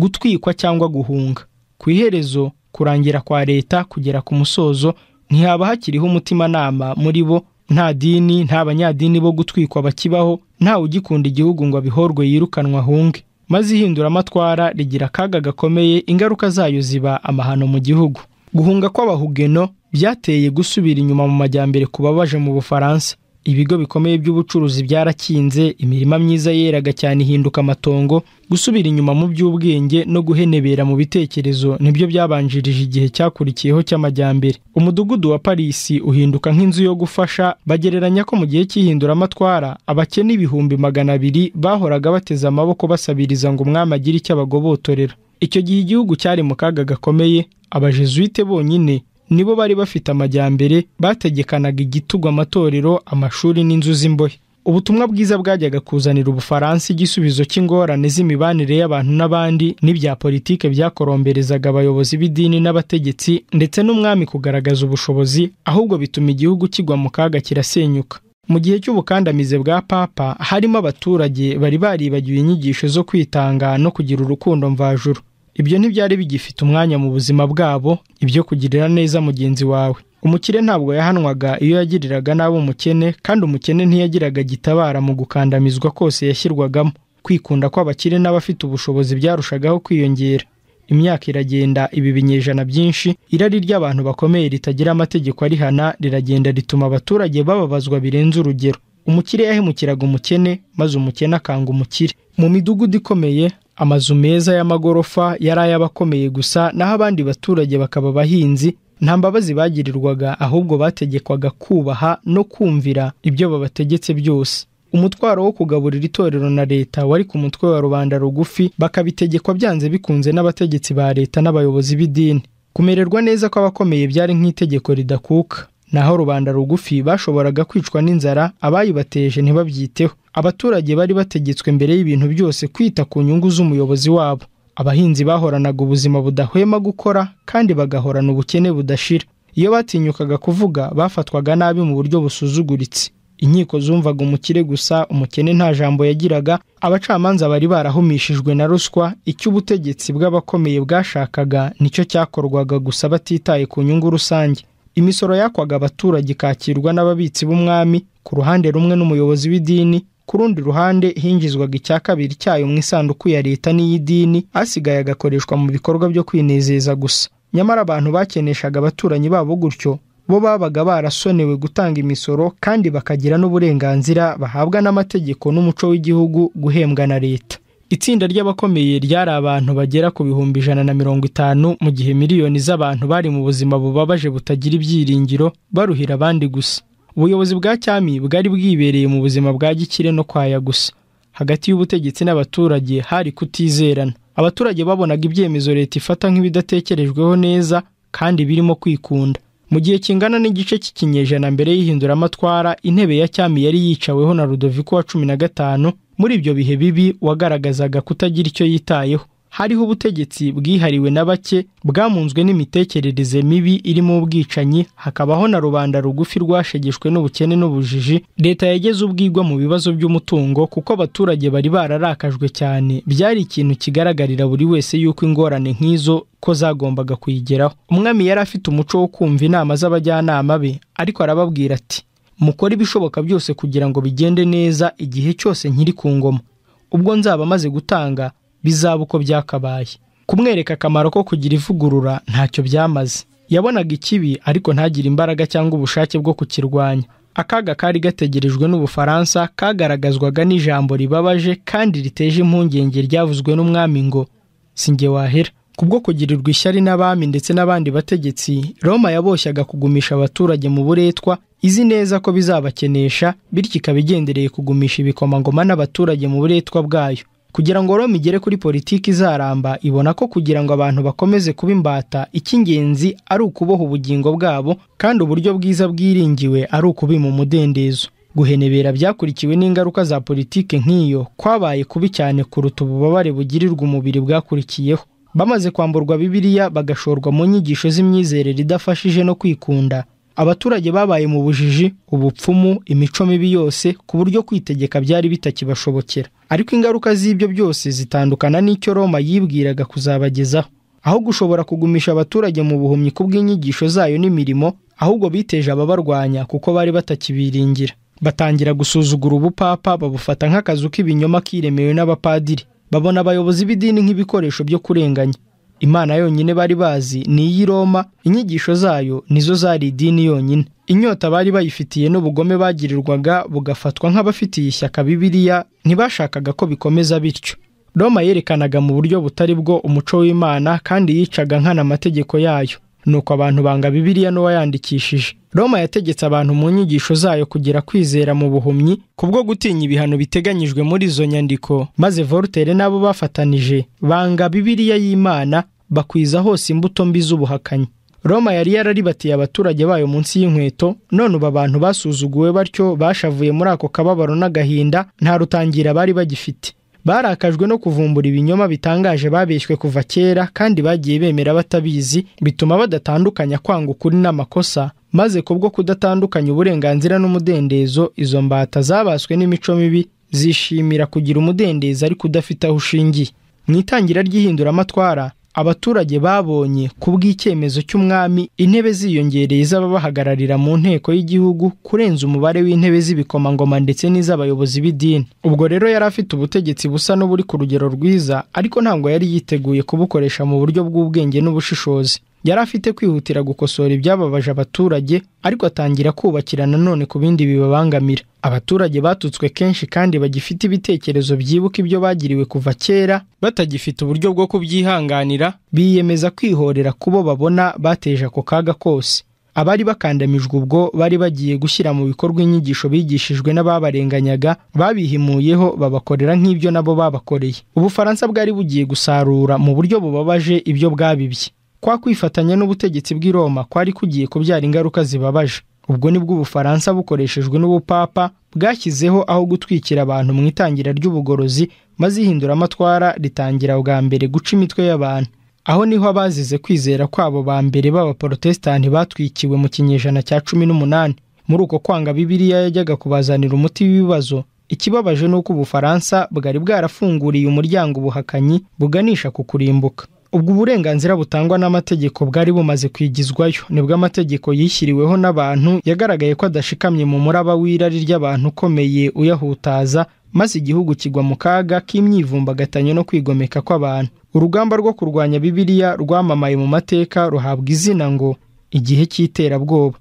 gutwikwa cyangwa guhunga ku iherezo kurangira kwa leta kugera ku musozo ntihaba hakiriho umutimanama muri bo nta dini nta banyadini bo gutwikwa bakibaho nta ugikunda igihugu ngo abihorwe yirukanwa ahunge maze ihinduramatwara rigira akaga gakomeye ingaruka zayo ziba amahano mu gihugu guhunga kw'abahugeno byateye gusubira inyuma mu majyambere kubabaje mu bufaransa ibigo bikomeye by'ubucuruzi byarakinze imirima myiza yeraga cyane ihinduka amatongo gusubira inyuma mu by'ubwenge no guhenebera mu bitekerezo nibyo byabanjirije igihe cyakurikiyeho cy'amajyambere umudugudu wa parisi uhinduka nk'inzu yo gufasha bagereranya ko mu gihe cy'ihinduramatwara abakene ibihumbi magana abiri bahoraga bateze amaboko basabiriza ngo umwami agire icyo abagobotorera icyo gihe igihugu cyari mu kaga gakomeye abajezuite bonyine nibo bari bafite amajyambere bategekanaga igitugu amatorero amashuri n'inzu z'imbohe ubutumwa bwiza bwajyaga kuzanira ubufaransa igisubizo cy'ingorane z'imibanire y'abantu n'abandi n'ibya politiki byakoromberezaga abayobozi b'idini n'abategetsi ndetse n'umwami kugaragaza ubushobozi ahubwo bituma igihugu kigwa mu kaga kirasenyuka mu gihe cy'ubukandamize bwa papa harimo abaturage bari baribagiwe inyigisho zo kwitanga no kugira urukundo mvajuru ibyo ntibyari bigifite umwanya mu buzima bwabo ibyo kugirira neza mugenzi wawe umukire ntabwo yahanwaga iyo yagiriraga nabi umukene kandi umukene ntiyagiraga gitabara mu gukandamizwa kose yashyirwagamo kwikunda kw'abakire n'abafite ubushobozi byarushagaho kwiyongera imyaka iragenda ibi binyejana byinshi irari ry'abantu bakomeye ritagira amategeko arihana riragenda rituma abaturage bababazwa birenze urugero umukire yahemukiraga umukene maze umukene akanga umukire mu midugudu ikomeye amazu meza y'amagorofa yari ay'abakomeye gusa naho abandi baturage bakaba abahinzi nta mbabazi bagirirwaga ahubwo bategekwaga kubaha no kumvira ibyo babategetse byose umutwaro wo kugaburira itorero na leta wari ku mutwe wa rubanda rugufi bakabitegekwa byanze bikunze n'abategetsi ba leta n'abayobozi b'idini kumererwa neza kw'abakomeye byari nk'itegeko ridakuka naho rubanda rugufi bashoboraga kwicwa n'inzara abayibateje ntibabyiteho abaturage bari bategetswe mbere y'ibintu byose kwita ku nyungu z'umuyobozi wabo abahinzi bahoranaga ubuzima budahwema gukora kandi bagahorana ubukene budashira iyo batinyukaga kuvuga bafatwaga nabi mu buryo busuzuguritse inkiko zumvaga umukire gusa umukene nta jambo yagiraga abacamanza bari barahumishijwe na ruswa icyo ubutegetsi bw'abakomeye bwashakaga nicyo cyakorwaga gusa batitaye ku nyungu rusange imisoro yakwaga abaturage ikakirwa n'ababitsi b'umwami ku ruhande rumwe n'umuyobozi w'idini ku rundi ruhande hinjizwaga icya kabiri cyayo mu isanduku ya leta n'iy'idini asigaye agakoreshwa mu bikorwa byo kwinezeza gusa nyamara abantu bakeneshaga abaturanyi babo gutyo bo babaga barasonewe gutanga imisoro kandi bakagira n'uburenganzira bahabwa n'amategeko n'umuco w'igihugu guhembwa na leta itsinda ry'abakomeye ryari abantu bagera ku bihumbi ijana na mirongo itanu mu gihe miliyoni z'abantu bari mu buzima bubabaje butagira ibyiringiro baruhira abandi gusa ubuyobozi bwa cyami bwari bwibereye mu buzima bwa gikire no kwaya gusa hagati y'ubutegetsi n'abaturage hari kutizerana abaturage babonaga ibyemezo leta ifata nk'ibidatekerejweho neza kandi birimo kwikunda mu gihe kingana n'igice cy'ikinyejana mbere y'ihinduramatwara intebe ya cyami yari yicaweho na rudoviko wa cumi na gatanu muri ibyo bihe bibi wagaragazaga kutagira icyo yitayeho hariho ubutegetsi bwihariwe na bake bwamunzwe n'imitekerereze mibi irimo ubwicanyi hakabaho na rubanda rugufi rwashegeshwe n'ubukene n'ubujiji leta yageze ubwigwa mu bibazo by'umutungo kuko abaturage bari bararakajwe cyane byari ikintu kigaragarira buri wese yuko ingorane nk'izo ko zagombaga kuyigeraho umwami yari afite umuco wo kumva inama z'abajyanama be ariko arababwira ati mukore ibishoboka byose kugira ngo bigende neza igihe cyose nkiri ku ngoma ubwo nzaba maze gutanga bizaba uko byakabaye kumwereka akamaro ko kugira ivugurura ntacyo byamaze yabonaga ikibi ariko ntagire imbaraga cyangwa ubushake bwo kukirwanya akaga kari gategerejwe n'ubufaransa kagaragazwaga n'ijambo ribabaje kandi riteje impungenge ryavuzwe n'umwami ngo singe wahera kubwo kugirirwa ishyari n'abami ndetse n'abandi bategetsi roma yaboshyaga kugumisha abaturage mu buretwa izi neza ko bizabakenesha bityo ikaba igendereye kugumisha ibikomangoma n'abaturage mu buretwa bwayo kugira ngo roma igere kuri politiki izaramba ibona ko kugira ngo abantu bakomeze kuba imbata icy'ingenzi ari ukuboha ubugingo bwabo kandi uburyo bwiza bwiringiwe ari ukubima umudendezo guhenebera byakurikiwe n'ingaruka za politiki nk'iyo kwabaye kubi cyane kuruta ububabare bugirirwa umubiri bwakurikiyeho bamaze kwamburwa bibiliya bagashorwa mu nyigisho z'imyizerere idafashije no kwikunda abaturage babaye mu bujiji ubupfumu imico mibi yose ku buryo kwitegeka byari bitakibashobokera ariko ingaruka z'ibyo byose zitandukana n'icyo roma yibwiraga kuzabagezaho aho gushobora kugumisha abaturage mu buhumyi ku bw'inyigisho zayo n'imirimo ahubwo biteje ababarwanya kuko bari batakibiringira batangira gusuzugura ubupapa babufata nk'akazu k'ibinyoma kiremewe n'abapadiri babona abayobozi b'idini nk'ibikoresho byo kurenganya imana yonyine bari bazi ni iy'i roma inyigisho zayo nizo zari idini yonyine inyota bari bayifitiye n'ubugome bagirirwaga bugafatwa nk'abafitiye ishyaka bibiliya ntibashakaga ko bikomeza bityo roma yerekanaga mu buryo butari bwo umuco w'imana kandi yicaga nkana amategeko yayo nuko abantu banga bibiliya n'uwayandikishije roma yategetse abantu mu nyigisho zayo kugira kwizera mu buhumyi kubwo gutinya ibihano biteganyijwe muri izo nyandiko maze voltaire n'abo bafatanije banga bibiliya y'imana bakwiza hose imbuto mbi z'ubuhakanyi roma yari yararibatiye abaturage bayo munsi y'inkweto none ubu abantu basuzuguwe batyo bashavuye muri ako kababaro n'agahinda nta rutangira bari bagifite barakajwe no kuvumbura ibinyoma bitangaje babeshywe kuva kera kandi bagiye bemera batabizi bituma badatandukanya kwanga ukuri n'amakosa maze kubwo kudatandukanya uburenganzira n'umudendezo izo mbata zabaswe n'imico mibi zishimira kugira umudendezo ariko udafite aho ushingiye mu itangira ry'ihinduramatwara abaturage babonye ku bw'icyemezo cy'umwami intebe ziyongereye z'ababahagararira mu nteko y'igihugu kurenza umubare w'intebe z'ibikomangoma ndetse n'iz'abayobozi b'idini ubwo rero yari afite ubutegetsi busa n'uburi ku rugero rwiza ariko ntabwo yari yiteguye kubukoresha mu buryo bw'ubwenge n'ubushishozi yari afite kwihutira gukosora ibyababaje abaturage ariko atangira kubakira nanone ku bindi bibabangamira abaturage batutswe kenshi kandi bagifite ibitekerezo byibuka ibyo bagiriwe kuva kera batagifite uburyo bwo kubyihanganira biyemeza kwihorera kubo babona bateje ako kaga kose abari bakandamijwe ubwo bari bagiye gushyira mu bikorwa inyigisho bigishijwe n'ababarenganyaga babihimuyeho babakorera nk'ibyo nabo babakoreye ubufaransa bwari bugiye gusarura mu buryo bubabaje ibyo bwabibye kwa kwifatanya n'ubutegetsi bw’iroma kwari kugiye kubyara ingaruka zibabaje ubwo nibwo ubufaransa bukoreshejwe n'ubupapa bwashyizeho aho gutwikira abantu mu itangira ry'ubugorozi maze ihinduramatwara ritangira bwa mbere guca imitwe y'abantu aho niho abazize kwizera kwabo ba mbere b'abaporotesitanti batwikiwe mu kinyejana cya cumi n'umunani muri uko kwanga bibiliya yajyaga kubazanira umuti w'ibibazo ikibabaje n’uko uko ubufaransa bwari bwarafunguriye umuryango ubuhakanyi buganisha ku kurimbuka ubwo uburenganzira butangwa n'amategeko bwari bumaze kwigizwayo nibwo amategeko yishyiriweho n'abantu yagaragaye ko adashikamye mu muraba w'irari ry'abantu ukomeye uyahutaza maze igihugu kigwa mu kaga k'imyivumbagatanyo no kwigomeka kw'abantu urugamba rwo kurwanya bibiliya rwamamaye mu mateka ruhabwa izina ngo igihe cy'iterabwoba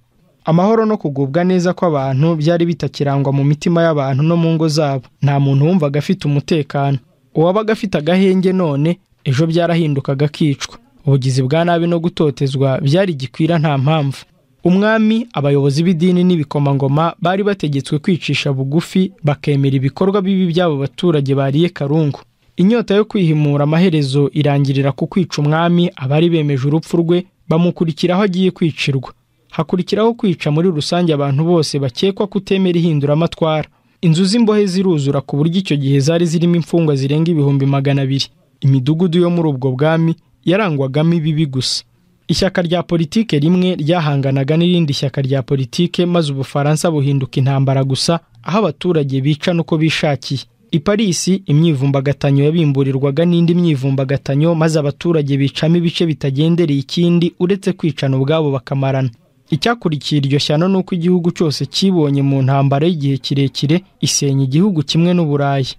amahoro no kugubwa neza kw'abantu byari bitakirangwa mu mitima y'abantu no mu ngo zabo nta muntu wumvaga afite umutekano uwabaga afite agahenge none ejo byarahindukaga akicwa ubugizi bwa nabi no gutotezwa byari gikwira nta mpamvu umwami abayobozi b'idini n'ibikomangoma bari bategetswe kwicisha bugufi bakemera ibikorwa bibi by'abo baturage bariye karungu inyota yo kwihimura amaherezo irangirira ku kwica umwami abari bemeje urupfu rwe bamukurikiraho agiye kwicirwa hakurikiraho kwica muri rusange abantu bose bakekwa kutemera ihinduramatwara inzu z'imbohe ziruzura ku buryo icyo gihe zari zirimo imfungwa zirenga ibihumbi magana abiri imidugudu yo muri ubwo bwami yarangwagamo ibibi gusa ishyaka rya politiki rimwe ryahanganaga n'irindi shyaka rya politiki maze ubufaransa buhinduka intambara gusa aho abaturage bica n'uko bishakiye i parisi imyivumbagatanyo yabimburirwaga n'indi myivumbagatanyo maze abaturage bicamo ibice bitagendereye ikindi uretse kwicana ubwabo bakamarana icyakurikiye iryo shyano ni uko igihugu cyose kibonye mu ntambara y'igihe kirekire isenya igihugu kimwe n'uburayi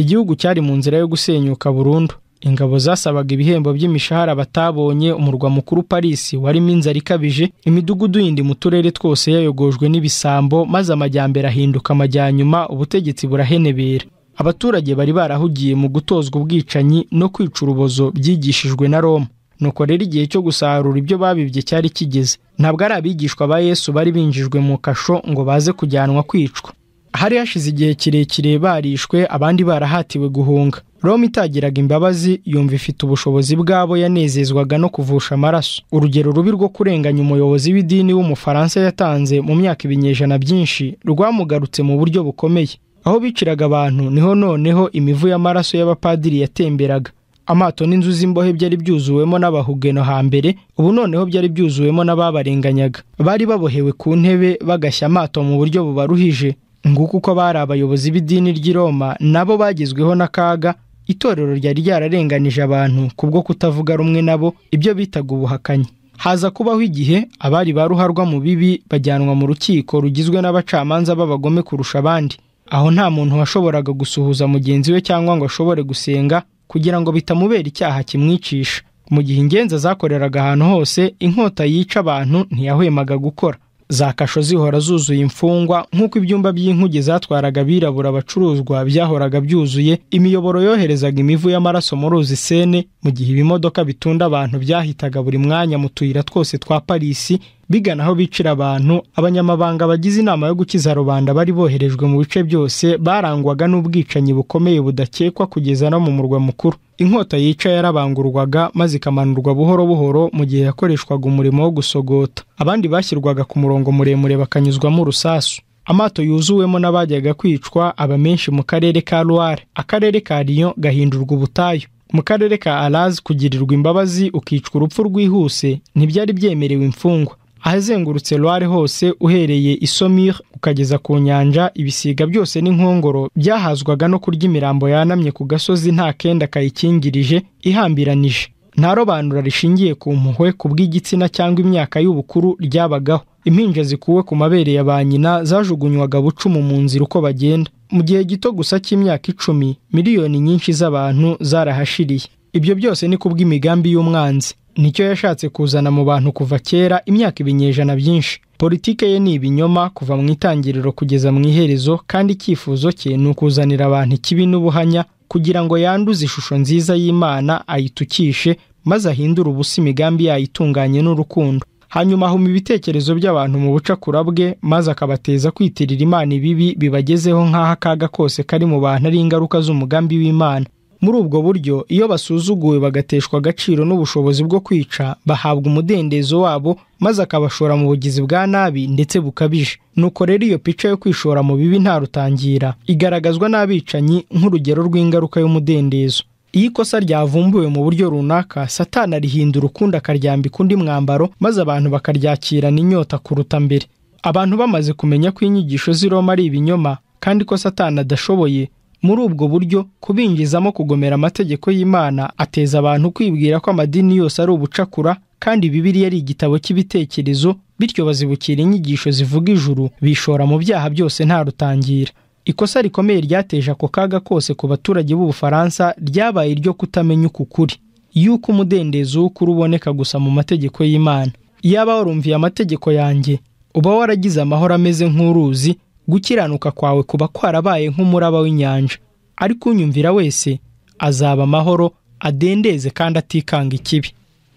igihugu cyari mu nzira yo gusenyuka burundu ingabo zasabaga ibihembo by'imishahara batabonye umurwa mukuru paris warimo inzara ikabije imidugudu yindi mu turere twose yayogojwe n'ibisambo maze amajyambere ahinduka amajyanyuma ubutegetsi burahenebera abaturage bari barahugiye mu gutozwa ubwicanyi no kwica urubozo byigishijwe na roma nuko rero igihe cyo gusarura ibyo babibye cyari kigeze ntabwo ari abigishwa ba yesu bari binjijwe mu kasho ngo baze kujyanwa kwicwa hari hashize igihe kirekire barishwe abandi barahatiwe guhunga roma itagiraga imbabazi yumva ifite ubushobozi bwabo yanezezwaga no kuvusha amaraso urugero rubi rwo kurenganya umuyobozi w'idini w'umufaransa yatanze mu myaka ibinyejana byinshi rwamugarutse mu buryo bukomeye aho biciraga abantu niho noneho imivu y'amaraso y'abapadiri yatemberaga amato n'inzu z'imbohe byari byuzuwemo n'abahugeno hambere ubu noneho byari byuzuwemo n'ababarenganyaga bari babohewe ku ntebe bagashya amato mu buryo bubaruhije nguko uko bari abayobozi b'idini ry'i Roma nabo bagezweho n'akaga itorero ryari ryararenganije abantu kubwo kutavuga rumwe nabo ibyo bitaga ubuhakanyi haza kubaho igihe abari ba ruharwa mu bibi bajyanwa mu rukiko rugizwe n'abacamanza b'abagome kurusha abandi aho nta muntu washoboraga gusuhuza mugenzi we cyangwa ngo ashobore gusenga kugira ngo bitamubera icyaha kimwicisha mu gihe ingenza zakoreraga ahantu hose inkota yica abantu ntiyahwemaga gukora za kasho zihora zuzuye imfungwa nk'uko ibyumba by'inkuge zatwaraga abirabura abacuruzwa byahoraga byuzuye imiyoboro yoherezaga imivu y'amaraso mu ruzi sene mu gihe ibimodoka bitunda abantu byahitaga buri mwanya mu tuyira twose twa parisi bigana aho bicira abantu abanyamabanga bagize inama yo gukiza rubanda bari boherejwe mu bice byose barangwaga n'ubwicanyi bukomeye budakekwa kugeza no mu murwa mukuru inkota yica yarabangurwaga maze ikamanurwa buhoro buhoro mu gihe yakoreshwaga umurimo wo gusogota abandi bashyirwaga ku murongo muremure bakanyuzwamo urusasu amato yuzuwemo n'abajyaga kwicwa aba menshi mu karere ka ruware akarere ka riyo gahindurwa ubutayu mu karere ka arazi kugirirwa imbabazi ukicwa urupfu rwihuse ntibyari byemerewe imfungwa ahazengurutse Loire hose uhereye isomir ukageza ku nyanja ibisiga byose n'inkongoro byahazwaga no kurya imirambo yanamye ku gasozi nta kenda kayikingirije ihambiranije nta robanura rishingiye ku mpuhwe ku bw'igitsina cyangwa imyaka y'ubukuru ryabagaho impinja zikuwe ku mabere ya ba nyina zajugunywaga bucumu mu nzira uko bagenda mu gihe gito gusa cy'imyaka icumi miliyoni nyinshi z'abantu zarahashiriye ibyo byose ni ku bw'imigambi y'umwanzi nicyo yashatse kuzana mu bantu kuva kera imyaka ibinyejana byinshi politike ye ni ibinyoma kuva mu itangiriro kugeza mu iherezo kandi icyifuzo cye ni ukuzanira abantu ikibi n'ubuhanya kugira ngo yanduze ishusho nziza y'imana ayitukishe maze ahindure ubusa imigambi yayo itunganye n'urukundo hanyuma ahuma ibitekerezo by'abantu mu bucakura bwe maze akabateza kwitirira imana ibibi bibagezeho nk'aho akaga kose kari mu bantu ari ingaruka z'umugambi w'imana muri ubwo buryo iyo basuzuguwe bagateshwa agaciro n'ubushobozi bwo kwica bahabwa umudendezo wabo maze akabashora mu bugizi bwa nabi ndetse bukabije nuko rero iyo pica yo kwishora mu bibi nta rutangira igaragazwa n'abicanyi nk'urugero rw'ingaruka y'umudendezo iyo ikosa ryavumbuwe mu buryo runaka satana rihindura ukundi akaryambika undi mwambaro maze abantu bakaryakirana inyota kuruta mbere abantu bamaze kumenya ko inyigisho z'iroma ari ibinyoma kandi ko satana adashoboye muri ubwo buryo kubinjizamo kugomera amategeko y'imana ateza abantu kwibwira ko amadini yose ari ubucakura kandi bibiriya ari igitabo cy'ibitekerezo bityo bazibukira inyigisho zivuga ijuru bishora mu byaha byose nta rutangira ikosa rikomeye ryateje ako kaga kose ku baturage b'ubufaransa ryabaye iryo kutamenya uko ukuri. yuko umudendezo w'ukuri uboneka gusa mu mategeko y'imana yaba warumviye amategeko yanjye uba waragize amahoro ameze nk'uruzi gukiranuka kwawe kuba kwarabaye nk'umuraba w'inyanja ariko unyumvira wese azaba amahoro adendeze kandi atikanga ikibi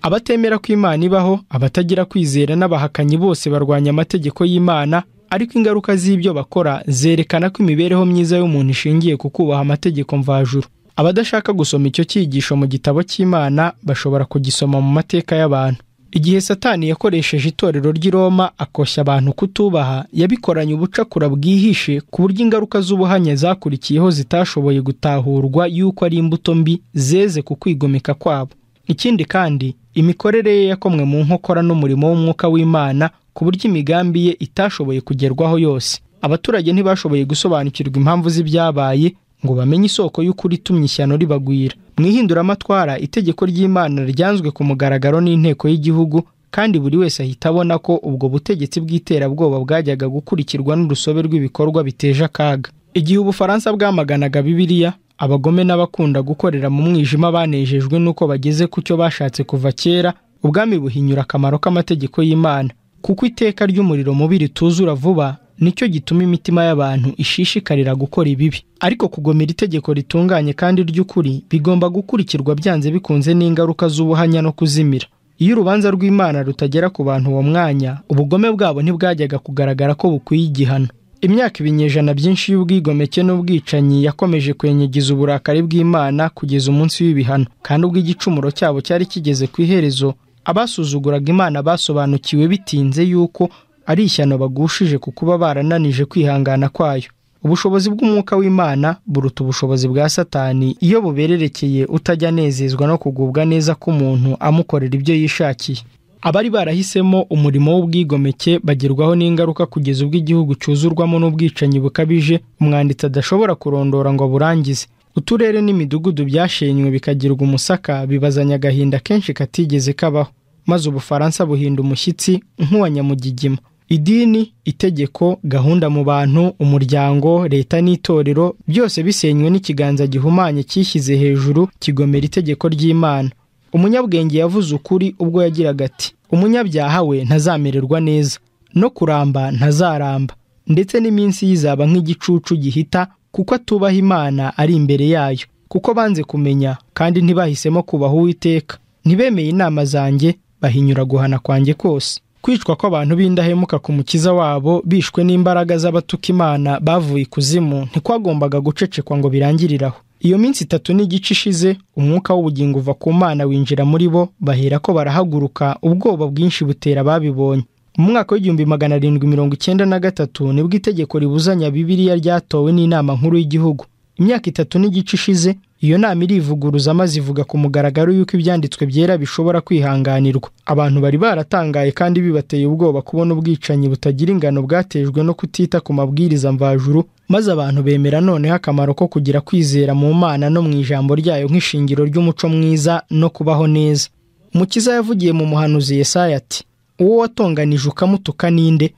abatemera ko imana ibaho abatagira kwizera n'abahakanyi bose barwanya amategeko y'imana ariko ingaruka z'ibyo bakora zerekana ko imibereho myiza y'umuntu ishingiye ku kubaha amategeko mvajuru abadashaka gusoma icyo cyigisho mu gitabo cy'imana bashobora kugisoma mu mateka y'abantu igihe satani yakoresheje itorero ry'i roma akoshya abantu kutubaha yabikoranye ubucakura bwihishe ku buryo ingaruka z'ubuhanya zakurikiyeho zitashoboye gutahurwa y'uko ari imbuto mbi zeze ku kwigomeka kwabo ikindi kandi imikorere ye yakomwe mu nkokora n'umurimo w'umwuka w'imana ku buryo imigambi ye itashoboye kugerwaho yose abaturage ntibashoboye gusobanukirwa impamvu z'ibyabaye ngo bamenye isoko y'ukuri itumye ishyano ribagwira mu ihinduramatwara itegeko ry'imana ryanzwe ku mugaragaro n'inteko y'igihugu kandi buri wese ahita abona ko ubwo butegetsi bw'iterabwoba bwajyaga gukurikirwa n'urusobe rw'ibikorwa biteje akaga igihe ubufaransa bwamaganaga bibiliya abagome n'abakunda gukorera mu mwijima banejejwe n'uko bageze ku cyo bashatse kuva kera ubwami buhinyura akamaro k'amategeko y'imana kuko iteka ry'umuriro mubi rituzura vuba nicyo gituma imitima y'abantu ishishikarira gukora ibibi ariko kugomera itegeko ritunganye kandi ry'ukuri bigomba gukurikirwa byanze bikunze n'ingaruka z'ubuhanya no kuzimira iyo urubanza rw'imana rutagera ku bantu uwo mwanya ubugome bwabo ntibwajyaga kugaragara ko bukwiye igihano imyaka ibinyejana byinshi y'ubwigomeke n'ubwicanyi yakomeje kwenyegiza uburakari bw'imana kugeza umunsi w'ibihano kandi ubwo igicumuro cyabo cyari kigeze ku iherezo abasuzuguraga imana basobanukiwe bitinze yuko ari ishyano bagushije ku kuba barananije kwihangana kwayo ubushobozi bw'umwuka w'imana buruta ubushobozi bwa satani iyo bubererekeye utajya anezezwa no kugubwa neza k'umuntu amukorera ibyo yishakiye abari barahisemo umurimo w'ubwigomeke bagerwaho n'ingaruka kugeza ubwo igihugu cyuzurwamo n'ubwicanyi bukabije umwanditsi adashobora kurondora ngo burangize uturere n'imidugudu byashenywe bikagirwa umusaka bibazanya agahinda kenshi katigeze kabaho maze ubufaransa buhinda umushyitsi nk'uwa nyamugigima idini itegeko gahunda mu bantu umuryango leta n'itorero byose bisenywe n'ikiganza gihumanye cyishyize hejuru kigomera itegeko ry'imana umunyabwenge yavuze ukuri ubwo yagiraga ati umunyabyaha we ntazamererwa neza no kuramba ntazaramba ndetse n'iminsi yizaba nk'igicucu gihita kuko atubaha imana ari imbere yayo kuko banze kumenya kandi ntibahisemo kubaha uwiteka ntibemeye inama zanjye bahinyura guhana kwanjye kose kwicwa kw'abantu b'indahemuka ku mukiza wabo bishwe n'imbaraga z'abatuka imana bavuye ikuzimu ntikwagombaga gucecekwa ngo birangiriraho iyo minsi itatu n'igice ishize umwuka w'ubugingo uva ku mana winjira muri bo bahera ko barahaguruka ubwoba bwinshi butera babibonye mu mwaka w'igihumbi magana arindwi mirongo icyenda na gatatu nibwo itegeko ribuzanya Bibiliya ryatowe n'inama nkuru y'igihugu imyaka itatu n'igice ishize iyo nama irivuguruza maze ivuga ku mugaragaro y'uko ibyanditswe byera bishobora kwihanganirwa abantu bari baratangaye kandi bibateye ubwoba kubona ubwicanyi butagira ingano bwatejwe no kutita ku mabwiriza mvajuru maze abantu bemera noneho akamaro ko kugira kwizera mu mana no mu ijambo ryayo nk'ishingiro ry'umuco mwiza no kubaho neza mukiza yavugiye mu muhanuzi Yesaya ati uwo watonganije ukamutuka ninde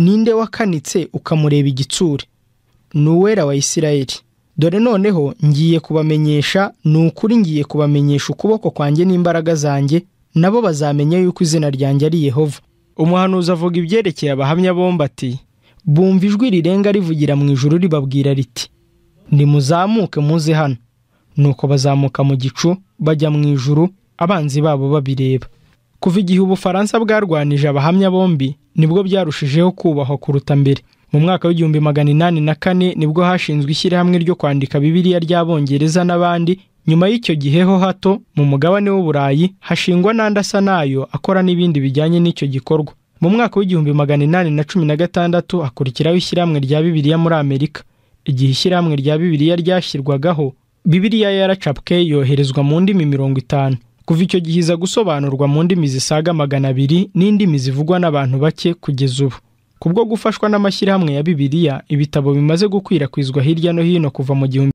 ninde wakanitse ukamureba igitsure ni uwera wa isirayeli dore noneho ngiye kubamenyesha ni ukuri ngiye kubamenyesha ukuboko kwanjye n'imbaraga zanjye nabo bazamenya yuko izina ryanjye ari yehova umuhanuzi avuga ibyerekeye abahamya bombi ati bumva ijwi rirenga rivugira mu ijoro ribabwira riti nimuzamuke muze hano nuko bazamuka mu gicu bajya mu ijuru abanzi babo babireba kuva igihe ubufaransa bwarwanije abahamya bombi nibwo byarushijeho kubahwa kuruta mbere mu mwaka w'igihumbi magana inani na kane nibwo hashinzwe ishyirahamwe ryo kwandika bibiliya ry'abongereza n'abandi nyuma y'icyo gihe ho hato mu mugabane w'uburayi hashingwa n'andi asa nayo akora n'ibindi bijyanye n'icyo gikorwa mu mwaka w'igihumbi magana inani na cumi na gatandatu hakurikiraho ishyirahamwe rya bibiliya muri amerika igihe ishyirahamwe rya bibiliya ryashyirwagaho bibiliya yaracapwe yoherezwa mu ndimi mirongo itanu kuva icyo gihe iza gusobanurwa mu ndimi zisaga magana abiri n'indimi zivugwa n'abantu bake kugeza ubu Kubwo gufashwa n'amashyirahamwe ya Bibiliya ibitabo bimaze gukwirakwizwa hirya no hino kuva mu gihumbi